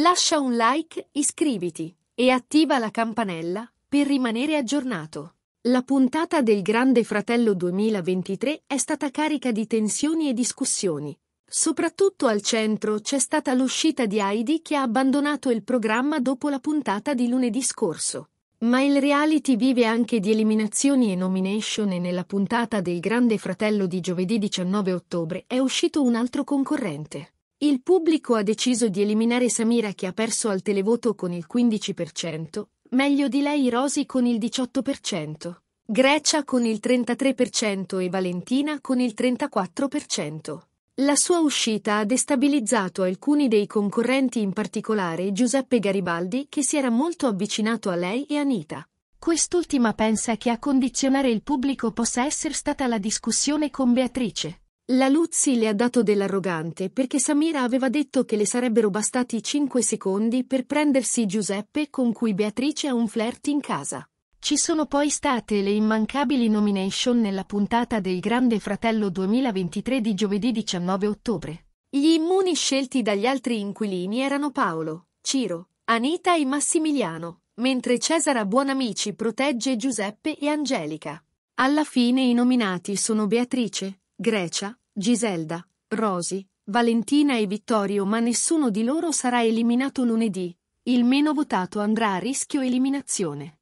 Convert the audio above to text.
Lascia un like, iscriviti e attiva la campanella per rimanere aggiornato. La puntata del Grande Fratello 2023 è stata carica di tensioni e discussioni. Soprattutto al centro c'è stata l'uscita di Heidi che ha abbandonato il programma dopo la puntata di lunedì scorso. Ma il reality vive anche di eliminazioni e nomination e nella puntata del Grande Fratello di giovedì 19 ottobre è uscito un altro concorrente. Il pubblico ha deciso di eliminare Samira che ha perso al televoto con il 15%, meglio di lei Rosi con il 18%, Grecia con il 33% e Valentina con il 34%. La sua uscita ha destabilizzato alcuni dei concorrenti, in particolare Giuseppe Garibaldi, che si era molto avvicinato a lei e Anita. Quest'ultima pensa che a condizionare il pubblico possa essere stata la discussione con Beatrice. La Luzzi le ha dato dell'arrogante perché Samira aveva detto che le sarebbero bastati 5 secondi per prendersi Giuseppe con cui Beatrice ha un flirt in casa. Ci sono poi state le immancabili nomination nella puntata del Grande Fratello 2023 di giovedì 19 ottobre. Gli immuni scelti dagli altri inquilini erano Paolo, Ciro, Anita e Massimiliano, mentre Cesara Buonamici protegge Giuseppe e Angelica. Alla fine i nominati sono Beatrice, Grecia, Giselda, Rosy, Valentina e Vittorio ma nessuno di loro sarà eliminato lunedì. Il meno votato andrà a rischio eliminazione.